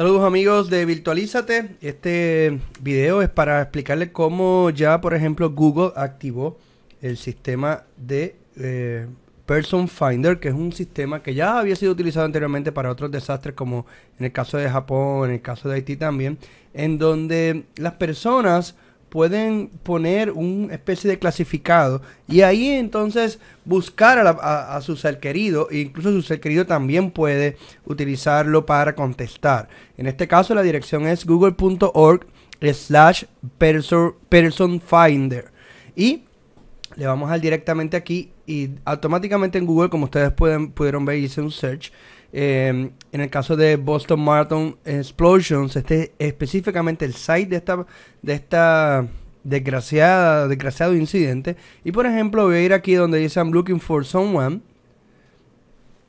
Saludos amigos de Virtualízate. Este video es para explicarles cómo ya, por ejemplo, Google activó el sistema de eh, Person Finder, que es un sistema que ya había sido utilizado anteriormente para otros desastres, como en el caso de Japón, en el caso de Haití también, en donde las personas pueden poner una especie de clasificado y ahí entonces buscar a, su ser querido, e incluso su ser querido también puede utilizarlo para contestar. En este caso la dirección es google.org slash person finder y le vamos a ir directamente aquí y automáticamente en Google, como ustedes pueden, pudieron ver, hice un search. Em, en el caso de Boston Marathon Explosions, este específicamente el site de esta, de esta desgraciada, desgraciado incidente. Y por ejemplo, voy a ir aquí donde dice I'm looking for someone.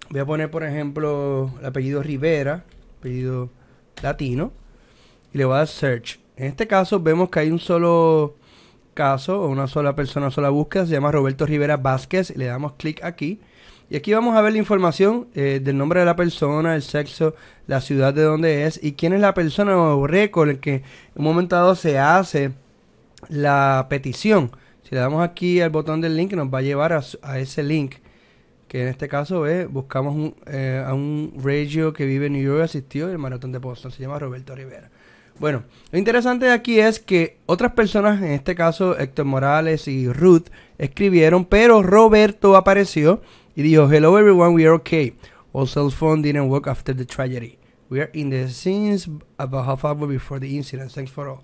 Voy a poner, por ejemplo, el apellido Rivera, apellido latino, y le voy a dar search. En este caso vemos que hay un solo caso, una sola persona, sola búsqueda, se llama Roberto Rivera Vázquez, le damos clic aquí. Y aquí vamos a ver la información eh, del nombre de la persona, el sexo, la ciudad de donde es y quién es la persona o récord el que en un momento dado se hace la petición. Si le damos aquí al botón del link nos va a llevar a, ese link, que en este caso es, eh, buscamos un, eh, a un radio que vive en New York, asistió el maratón de Boston, se llama Roberto Rivera. Bueno, lo interesante de aquí es que otras personas, en este caso Héctor Morales y Ruth, escribieron, pero Roberto apareció y dijo, Hello everyone, we are okay. Our cell phone didn't work after the tragedy. We are in the scenes about half hour before the incident. Thanks for all.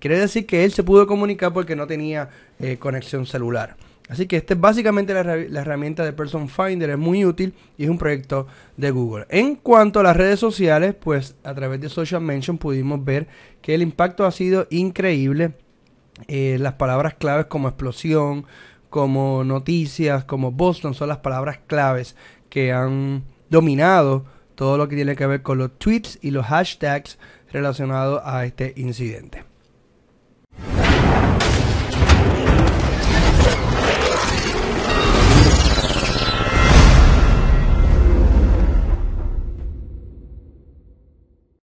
Quiere decir que él se pudo comunicar porque no tenía eh, conexión celular. Así que esta es básicamente la, herramienta de Person Finder, es muy útil y es un proyecto de Google. En cuanto a las redes sociales, pues a través de Social Mention pudimos ver que el impacto ha sido increíble. Eh, las palabras claves como explosión, como noticias, como Boston son las palabras claves que han dominado todo lo que tiene que ver con los tweets y los hashtags relacionados a este incidente.